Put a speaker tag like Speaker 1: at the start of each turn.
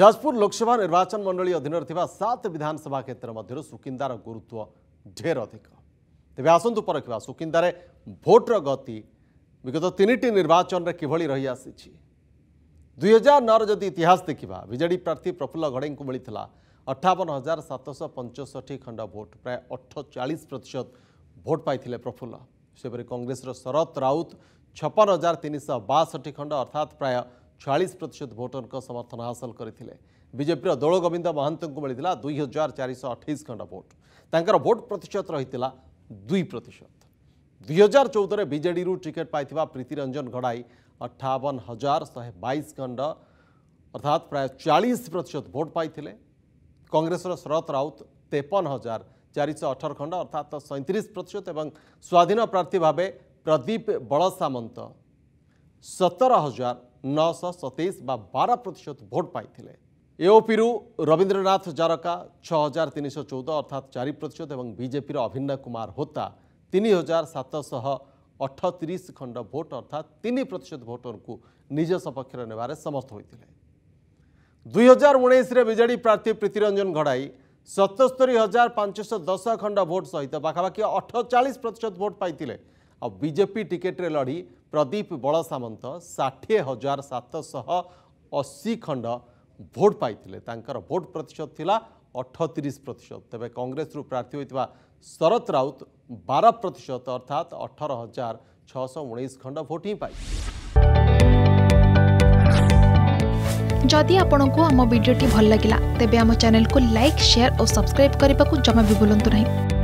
Speaker 1: ଯାଜପୁର ଲୋକସଭା ନିର୍ବାଚନ ମଣ୍ଡଳୀ ଅଧୀନରେ ଥିବା ସାତ ବିଧାନସଭା କ୍ଷେତ୍ର ମଧ୍ୟରୁ ସୁକିନ୍ଦାର ଗୁରୁତ୍ୱ ଢେର ଅଧିକ ତେବେ ଆସନ୍ତୁ ପରଖିବା ସୁକିନ୍ଦାରେ ଭୋଟ୍ର ଗତି ବିଗତ ତିନିଟି ନିର୍ବାଚନରେ କିଭଳି ରହିଆସିଛି ଦୁଇ ହଜାର ନଅର ଯଦି ଇତିହାସ ଦେଖିବା ବିଜେଡ଼ି ପ୍ରାର୍ଥୀ ପ୍ରଫୁଲ୍ଲ ଘଡ଼େଇଙ୍କୁ ମିଳିଥିଲା ଅଠାବନ ହଜାର ସାତଶହ ପଞ୍ଚଷଠି ଖଣ୍ଡ ଭୋଟ୍ ପ୍ରାୟ ଅଠଚାଳିଶ ପ୍ରତିଶତ ଭୋଟ୍ ପାଇଥିଲେ ପ୍ରଫୁଲ୍ଲ ସେପରି କଂଗ୍ରେସର ଶରତ ରାଉତ ଛପନ ହଜାର ତିନିଶହ ବାଷଠି ଖଣ୍ଡ ଅର୍ଥାତ୍ ପ୍ରାୟ ଛୟାଳିଶ ପ୍ରତିଶତ ଭୋଟରଙ୍କ ସମର୍ଥନ ହାସଲ କରିଥିଲେ ବିଜେପିର ଦୋଳ ଗୋବିନ୍ଦ ମହାନ୍ତଙ୍କୁ ମିଳିଥିଲା ଦୁଇ ହଜାର ଚାରିଶହ ଅଠେଇଶ ଖଣ୍ଡ ଭୋଟ ତାଙ୍କର ଭୋଟ ପ୍ରତିଶତ ରହିଥିଲା ଦୁଇ ପ୍ରତିଶତ ଦୁଇ ହଜାର ଚଉଦରେ ବିଜେଡ଼ିରୁ ଟିକେଟ୍ ପାଇଥିବା ପ୍ରୀତିରଞ୍ଜନ ଘଡ଼ାଇ ଅଠାବନ ହଜାର ଶହେ ବାଇଶ ଖଣ୍ଡ ଅର୍ଥାତ୍ ପ୍ରାୟ ଚାଳିଶ ପ୍ରତିଶତ ଭୋଟ ପାଇଥିଲେ କଂଗ୍ରେସର ଶରତ ରାଉତ ତେପନ ହଜାର ଚାରିଶହ ଅଠର ଖଣ୍ଡ ଅର୍ଥାତ୍ ସଇଁତିରିଶ ପ୍ରତିଶତ ଏବଂ ସ୍ୱାଧୀନ ପ୍ରାର୍ଥୀ ଭାବେ ପ୍ରଦୀପ ବଳସାମନ୍ତ ସତର ହଜାର ନଅଶହ ସତେଇଶ ବା ବାର ପ୍ରତିଶତ ଭୋଟ୍ ପାଇଥିଲେ ଏଓପିରୁ ରବୀନ୍ଦ୍ରନାଥ ଜାରକା ଛଅ ହଜାର ତିନିଶହ ଚଉଦ ଅର୍ଥାତ୍ ଚାରି ପ୍ରତିଶତ ଏବଂ ବିଜେପିର ଅଭିନ୍ନ କୁମାର ହୋତା ତିନି ହଜାର ସାତଶହ ଅଠତିରିଶ ଖଣ୍ଡ ଭୋଟ୍ ଅର୍ଥାତ୍ ତିନି ପ୍ରତିଶତ ଭୋଟରଙ୍କୁ ନିଜ ସପକ୍ଷରେ ନେବାରେ ସମର୍ଥ ହୋଇଥିଲେ ଦୁଇ ହଜାର ଉଣେଇଶରେ ବିଜେଡ଼ି ପ୍ରାର୍ଥୀ ପ୍ରୀତିରଞ୍ଜନ ଘଡ଼ାଇ ସତସ୍ତରୀ ହଜାର ପାଞ୍ଚଶହ ଦଶ ଖଣ୍ଡ ଭୋଟ୍ ସହିତ ପାଖାପାଖି ଅଠଚାଳିଶ ପ୍ରତିଶତ ଭୋଟ୍ ପାଇଥିଲେ बीजेपी टिकेट्रे लड़ी प्रदीप बड़ सामंत षाठी हजार सतश अशी खंड भोट पाई भोट प्रतिशत थिला अठतीस प्रतिशत तेरे कंग्रेस प्रार्थी होता शरत राउत बार प्रतिशत अर्थात अठर हजार छः खंड भोट ही पाई
Speaker 2: जदि आपण को आम भिडी भल लगा तेब चेल को लाइक सेयार और सब्सक्राइब करने को जमा भी बुलां नहीं